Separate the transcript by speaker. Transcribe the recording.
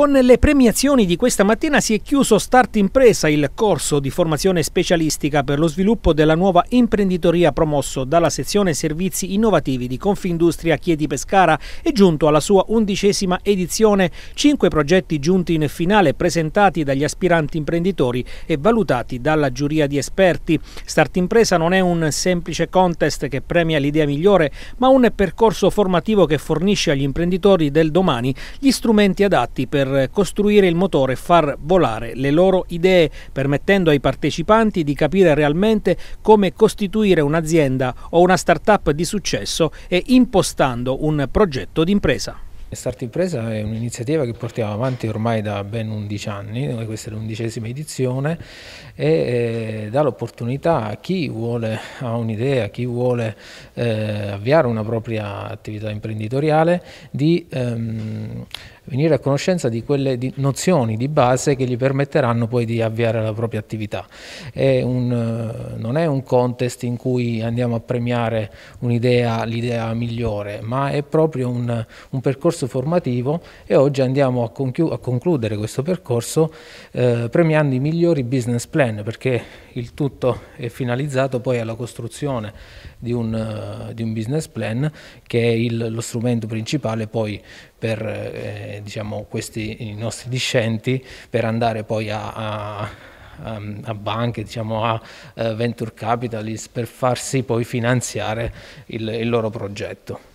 Speaker 1: Con le premiazioni di questa mattina si è chiuso Start Impresa, il corso di formazione specialistica per lo sviluppo della nuova imprenditoria promosso dalla sezione servizi innovativi di Confindustria Chieti Pescara e giunto alla sua undicesima edizione. Cinque progetti giunti in finale presentati dagli aspiranti imprenditori e valutati dalla giuria di esperti. Start Impresa non è un semplice contest che premia l'idea migliore, ma un percorso formativo che fornisce agli imprenditori del domani gli strumenti adatti per per costruire il motore e far volare le loro idee, permettendo ai partecipanti di capire realmente come costituire un'azienda o una start-up di successo e impostando un progetto d'impresa.
Speaker 2: Start Impresa è un'iniziativa che portiamo avanti ormai da ben 11 anni, eh, questa è l'undicesima edizione e eh, dà l'opportunità a chi vuole, ha un'idea, a chi vuole eh, avviare una propria attività imprenditoriale di ehm, venire a conoscenza di quelle di nozioni di base che gli permetteranno poi di avviare la propria attività. È un, eh, non è un contest in cui andiamo a premiare un'idea, l'idea migliore, ma è proprio un, un, percorso formativo e oggi andiamo a, a concludere questo percorso eh, premiando i migliori business plan perché il tutto è finalizzato poi alla costruzione di un, eh, di un business plan che è il, lo strumento principale poi per eh, diciamo, questi nostri discenti per andare poi a, a a banche, diciamo, a eh, venture capitalist per farsi poi finanziare il, il loro progetto.